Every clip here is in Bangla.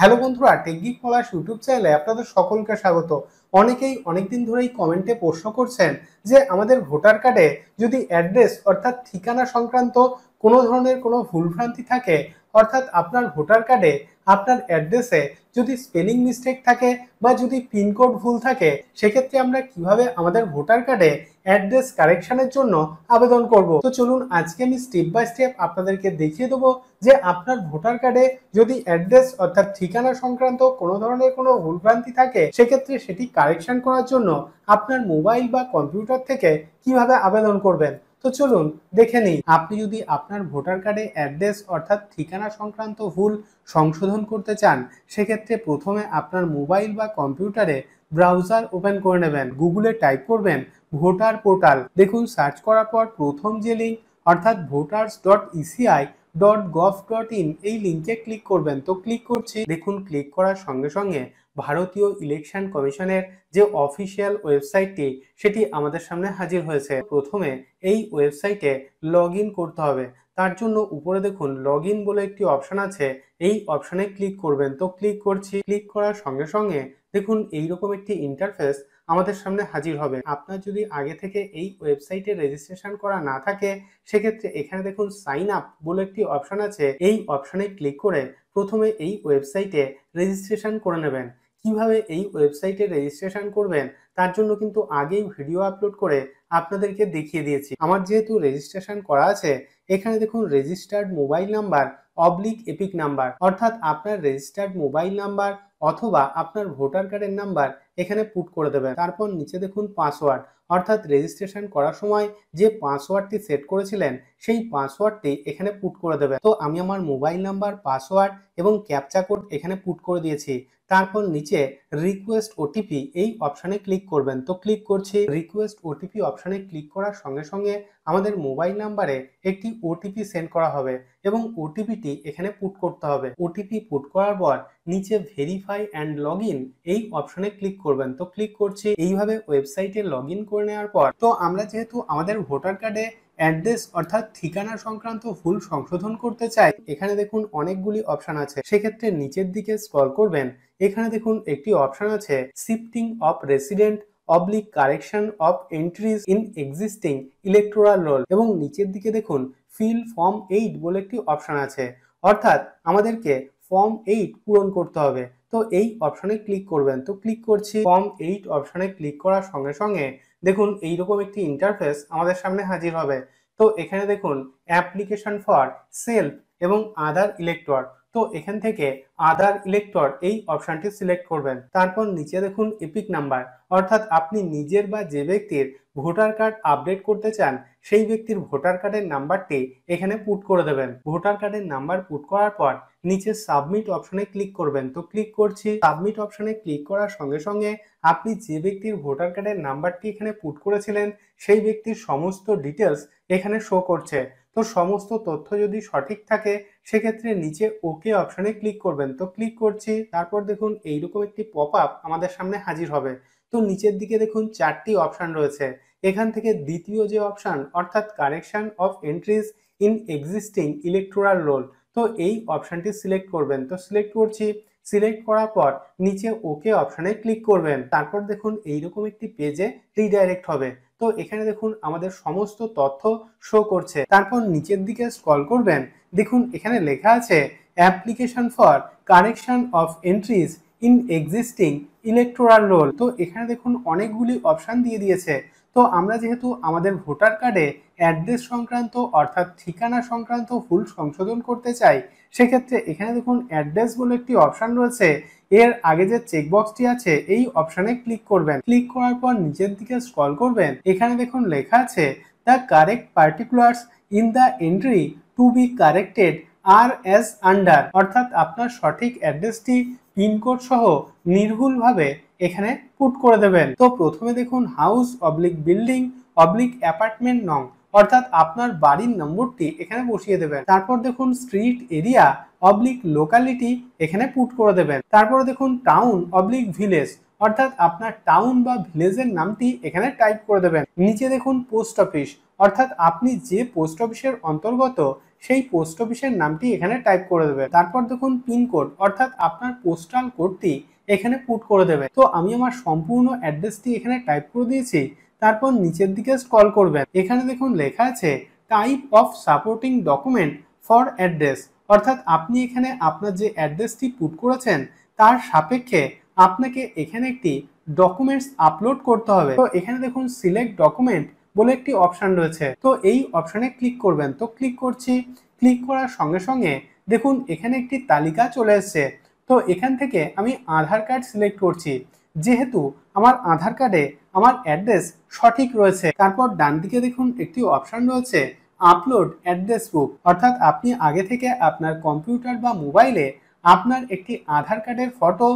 হ্যালো বন্ধুরা টেকগিক পলাস ইউটিউব চ্যানেলে আপনাদের সকলকে স্বাগত অনেকেই অনেকদিন ধরেই কমেন্টে প্রশ্ন করছেন যে আমাদের ভোটার কার্ডে যদি অ্যাড্রেস অর্থাৎ ঠিকানা সংক্রান্ত কোনো ধরনের কোনো ভুলভ্রান্তি থাকে অর্থাৎ আপনার ভোটার কার্ডে আপনার অ্যাড্রেসে যদি স্পেলিং মিস্টেক থাকে বা যদি পিনকোড ভুল থাকে সেক্ষেত্রে আমরা কিভাবে আমাদের ভোটার কার্ডে অ্যাড্রেস কারেকশনের জন্য আবেদন করব তো চলুন আজকে আমি স্টেপ বাই স্টেপ আপনাদেরকে দেখিয়ে দেবো যে আপনার ভোটার কার্ডে যদি অ্যাড্রেস অর্থাৎ ঠিকানা সংক্রান্ত কোনো ধরনের কোনো ভুলভ্রান্তি থাকে সেক্ষেত্রে সেটি কারেকশন করার জন্য আপনার মোবাইল বা কম্পিউটার থেকে কিভাবে আবেদন করবেন তো চলুন দেখে নিই আপনি যদি আপনার ভোটার কার্ডে অ্যাড্রেস অর্থাৎ ঠিকানা সংক্রান্ত ভুল সংশোধন করতে চান সেক্ষেত্রে প্রথমে আপনার মোবাইল বা কম্পিউটারে ব্রাউজার ওপেন করে নেবেন গুগলে টাইপ করবেন ভোটার পোর্টাল দেখুন সার্চ করার পর প্রথম যে লিঙ্ক অর্থাৎ voters dot ECI dot gov dot in এই লিঙ্কে ক্লিক করবেন তো ক্লিক করছি দেখুন ক্লিক করার সঙ্গে সঙ্গে ভারতীয় ইলেকশন কমিশনের যে অফিসিয়াল ওয়েবসাইটটি সেটি আমাদের সামনে হাজির হয়েছে প্রথমে এই ওয়েবসাইটে লগ করতে হবে তার জন্য উপরে দেখুন লগ বলে একটি অপশান আছে এই অপশানে ক্লিক করবেন তো ক্লিক করছি ক্লিক করার সঙ্গে সঙ্গে দেখুন এইরকম একটি ইন্টারফেস আমাদের সামনে হাজির হবে আপনার যদি আগে থেকে এই ওয়েবসাইটে রেজিস্ট্রেশন করা না থাকে সেক্ষেত্রে এখানে দেখুন সাইন আপ বলে একটি অপশান আছে এই অপশানে ক্লিক করে প্রথমে এই ওয়েবসাইটে রেজিস্ট্রেশন করে নেবেন কিভাবে এই ওয়েবসাইটে রেজিস্ট্রেশন করবেন তার জন্য কিন্তু আগেই ভিডিও আপলোড করে আপনাদেরকে দেখিয়ে দিয়েছি আমার যেহেতু রেজিস্ট্রেশন করা আছে এখানে দেখুন registered mobile number oblique EPIC number অর্থাৎ আপনার রেজিস্টার্ড মোবাইল নাম্বার অথবা আপনার ভোটার কার্ডের নাম্বার এখানে পুট করে দেবেন তারপর নিচে দেখুন পাসওয়ার্ড অর্থাৎ রেজিস্ট্রেশন করার সময় যে পাসওয়ার্ডটি সেট করেছিলেন সেই পাসওয়ার্ডটি এখানে পুট করে দেবেন তো আমি আমার মোবাইল নাম্বার পাসওয়ার্ড এবং ক্যাপচা কোড এখানে পুট করে দিয়েছি তারপর নিচে রিকোয়েস্ট ওটিপি এই অপশানে ক্লিক করবেন তো ক্লিক করছি রিকোয়েস্ট ওটিপি অপশানে ক্লিক করার সঙ্গে সঙ্গে আমাদের মোবাইল নাম্বারে একটি ওটিপি সেন্ড করা হবে এবং ওটিপিটি এখানে পুট করতে হবে ওটিপি পুট করার পর নিচে ভেরিফাই অ্যান্ড লগ এই অপশানে ক্লিক করবেন তো ক্লিক করছি এইভাবে ওয়েবসাইটে লগ ইন করে নেওয়ার পর তো আমরা যেহেতু আমাদের ভোটার কার্ডে অ্যাড্রেস অর্থাৎ ঠিকানা সংক্রান্ত ভুল সংশোধন করতে চাই এখানে দেখুন অনেকগুলি অপশান আছে সেক্ষেত্রে নিচের দিকে স্ক্রল করবেন এখানে দেখুন একটি অপশান আছে shifting of resident oblique correction of entries in existing electoral roll এবং নিচের দিকে দেখুন ফিল ফর্ম এইট বলে একটি অপশান আছে অর্থাৎ আমাদেরকে ফর্ম এইট পূরণ করতে হবে তো এই অপশনে ক্লিক করবেন তো ক্লিক করছি ফর্ম এইট অপশনে ক্লিক করার সঙ্গে সঙ্গে দেখুন এইরকম একটি ইন্টারফেস আমাদের সামনে হাজির হবে তো এখানে দেখুন অ্যাপ্লিকেশন ফর সেলফ এবং আদার ইলেকটর তো এখান থেকে আদার ইলেক্টর এই অপশানটি সিলেক্ট করবেন তারপর নিচে দেখুন এপিক নাম্বার অর্থাৎ আপনি নিজের বা যে ব্যক্তির ভোটার কার্ড আপডেট করতে চান সেই ব্যক্তির ভোটার কার্ডের নাম্বারটি এখানে পুট করে দেবেন ভোটার কার্ডের নাম্বার পুট করার পর নিচে সাবমিট অপশনে ক্লিক করবেন তো ক্লিক করছি সাবমিট অপশনে ক্লিক করার সঙ্গে সঙ্গে আপনি যে ব্যক্তির ভোটার কার্ডের নাম্বারটি এখানে পুট করেছিলেন সেই ব্যক্তির সমস্ত ডিটেলস এখানে শো করছে তো সমস্ত তথ্য যদি সঠিক থাকে সেক্ষেত্রে নিচে ওকে অপশনে ক্লিক করবেন তো ক্লিক করছি তারপর দেখুন এইরকম একটি পপ আপ আমাদের সামনে হাজির হবে তো নিচের দিকে দেখুন চারটি অপশান রয়েছে এখান থেকে দ্বিতীয় যে অপশান অর্থাৎ correction of entries in existing electoral roll তো এই অপশানটি সিলেক্ট করবেন তো সিলেক্ট করছি সিলেক্ট করার পর নিচে ওকে অপশানে ক্লিক করবেন তারপর দেখুন এইরকম একটি পেজে রিডাইরেক্ট হবে তো এখানে দেখুন আমাদের সমস্ত তথ্য শো করছে তারপর নিচের দিকে স্কল করবেন দেখুন এখানে লেখা আছে application for correction of entries in existing electoral roll তো এখানে দেখুন অনেকগুলি অপশান দিয়ে দিয়েছে তো আমরা যেহেতু আমাদের ভোটার কার্ডে অ্যাড্রেস সংক্রান্ত অর্থাৎ ঠিকানা সংক্রান্ত ভুল সংশোধন করতে চাই সেক্ষেত্রে এখানে দেখুন অ্যাড্রেস বলে একটি অপশান রয়েছে এর আগে যে চেকবক্সটি আছে এই অপশানে ক্লিক করবেন ক্লিক করার পর নিচের দিকে স্ক্রল করবেন এখানে দেখুন লেখা আছে the correct particulars in the entry to be corrected are as under অর্থাৎ আপনার সঠিক অ্যাড্রেসটি পিনকোড সহ নির্ভুলভাবে এখানে পুট করে দেবেন তো প্রথমে দেখুন house oblique building oblique apartment নং অর্থাৎ আপনার বাড়ির নম্বরটি এখানে বসিয়ে দেবেন তারপর দেখুন স্ট্রিট এরিয়া অবলিক লোকালিটি এখানে পুট করে দেবেন তারপরে দেখুন টাউন অবলিক ভিলেজ অর্থাৎ আপনার টাউন বা ভিলেজের নামটি এখানে টাইপ করে দেবেন নিচে দেখুন পোস্ট অফিস অর্থাৎ আপনি যে পোস্ট অফিসের অন্তর্গত সেই পোস্ট অফিসের নামটি এখানে টাইপ করে দেবেন তারপর দেখুন পিনকোড অর্থাৎ আপনার পোস্টাল কোডটি এখানে পুট করে দেবে তো আমি আমার সম্পূর্ণ অ্যাড্রেসটি এখানে টাইপ করে দিয়েছি তারপর নিচের দিকে কল করবেন এখানে দেখুন লেখা আছে type of supporting document for address অর্থাৎ আপনি এখানে আপনার যে অ্যাড্রেসটি পুট করেছেন তার সাপেক্ষে আপনাকে এখানে একটি ডকুমেন্টস আপলোড করতে হবে তো এখানে দেখুন সিলেক্ট ডকুমেন্ট বলে একটি অপশান রয়েছে তো এই অপশানে ক্লিক করবেন তো ক্লিক করছি ক্লিক করার সঙ্গে সঙ্গে দেখুন এখানে একটি তালিকা চলে এসছে তো এখান থেকে আমি আধার কার্ড সিলেক্ট করছি যেহেতু আমার আধার কার্ডে আমার অ্যাড্রেস সঠিক রয়েছে তারপর ডান দিকে দেখুন একটি অপশান রয়েছে আপলোড অ্যাড্রেস বুক অর্থাৎ আপনি আগে থেকে আপনার কম্পিউটার বা মোবাইলে আপনার একটি আধার কার্ডের ফটো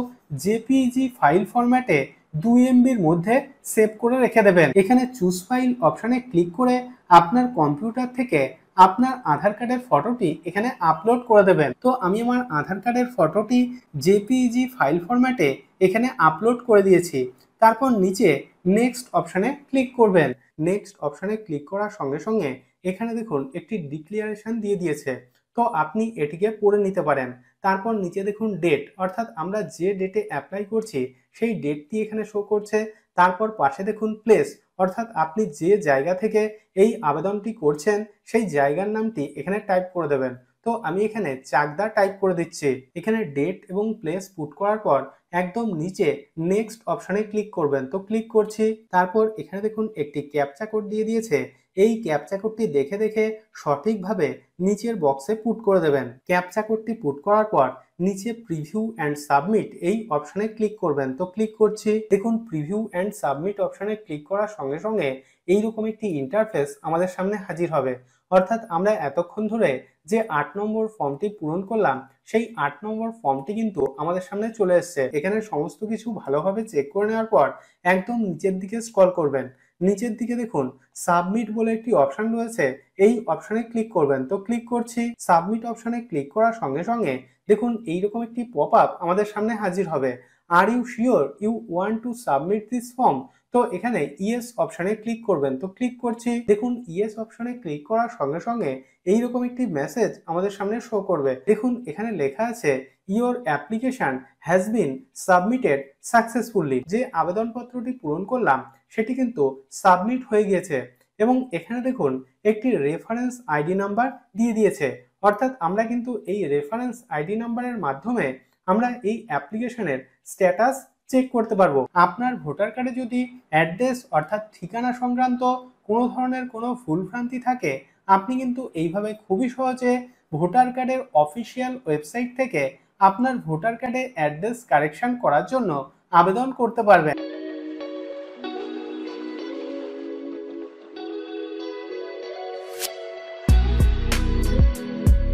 জেপিজি ফাইল ফরম্যাটে দুই এমবির মধ্যে সেভ করে রেখে দেবেন এখানে চুজ ফাইল অপশানে ক্লিক করে আপনার কম্পিউটার থেকে আপনার আধার কার্ডের ফটোটি এখানে আপলোড করে দেবেন তো আমি আমার আধার কার্ডের ফটোটি জেপিজি ফাইল ফরম্যাটে এখানে আপলোড করে দিয়েছি তারপর নিচে নেক্সট অপশানে ক্লিক করবেন নেক্সট অপশানে ক্লিক করার সঙ্গে সঙ্গে এখানে দেখুন একটি ডিক্লিয়ারেশন দিয়ে দিয়েছে তো আপনি এটিকে পড়ে নিতে পারেন তারপর নিচে দেখুন ডেট অর্থাৎ আমরা যে ডেটে অ্যাপ্লাই করছি সেই ডেটটি এখানে শো করছে তারপর পাশে দেখুন প্লেস অর্থাৎ আপনি যে জায়গা থেকে এই আবেদনটি করছেন সেই জায়গার নামটি এখানে টাইপ করে দেবেন তো আমি এখানে চাকদা টাইপ করে দিচ্ছি এখানে ডেট এবং প্লেস পুট করার পর একদম নিচে নেক্সট অপশানে ক্লিক করবেন তো ক্লিক করছি তারপর এখানে দেখুন একটি ক্যাপচা কোড দিয়ে দিয়েছে এই ক্যাপচা কোডটি দেখে দেখে সঠিকভাবে নিচের বক্সে পুট করে দেবেন ক্যাপচা কোডটি পুট করার পর নিচে প্রিভিউ অ্যান্ড সাবমিট এই অপশানে ক্লিক করবেন তো ক্লিক করছি দেখুন প্রিভিউ অ্যান্ড সাবমিট অপশানে ক্লিক করার সঙ্গে সঙ্গে এইরকম একটি ইন্টারফেস আমাদের সামনে হাজির হবে অর্থাৎ আমরা এতক্ষণ ধরে যে আট নম্বর ফর্মটি পূরণ করলাম সেই আট নম্বর ফর্মটি কিন্তু আমাদের সামনে চলে এসছে এখানে সমস্ত কিছু ভালোভাবে চেক করে নেওয়ার পর একদম নিচের দিকে স্কল করবেন নিচের দিকে দেখুন সাবমিট বলে একটি অপশন রয়েছে এই অপশানে ক্লিক করবেন তো ক্লিক করছি সাবমিট অপশানে ক্লিক করার সঙ্গে সঙ্গে দেখুন এইরকম একটি পপ আপ আমাদের সামনে হাজির হবে are you sure you want to submit this form তো এখানে ইয়েস অপশানে ক্লিক করবেন তো ক্লিক করছি দেখুন ইয়েস অপশানে ক্লিক করার সঙ্গে সঙ্গে এইরকম একটি মেসেজ আমাদের সামনে শো করবে দেখুন এখানে লেখা আছে your application has been submitted successfully যে আবেদনপত্রটি পূরণ করলাম সেটি কিন্তু সাবমিট হয়ে গিয়েছে এবং এখানে দেখুন একটি রেফারেন্স আইডি নাম্বার দিয়ে দিয়েছে অর্থাৎ আমরা কিন্তু এই রেফারেন্স আইডি নাম্বারের মাধ্যমে আমরা এই অ্যাপ্লিকেশনের স্ট্যাটাস চেক করতে পারবো আপনার ভোটার কার্ডে যদি অ্যাড্রেস অর্থাৎ ঠিকানা সংক্রান্ত কোনো ধরনের কোনো ভুলভ্রান্তি থাকে আপনি কিন্তু এইভাবে খুবই সহজে ভোটার কার্ডের অফিসিয়াল ওয়েবসাইট থেকে আপনার ভোটার কার্ডে অ্যাড্রেস কারেকশন করার জন্য আবেদন করতে পারবেন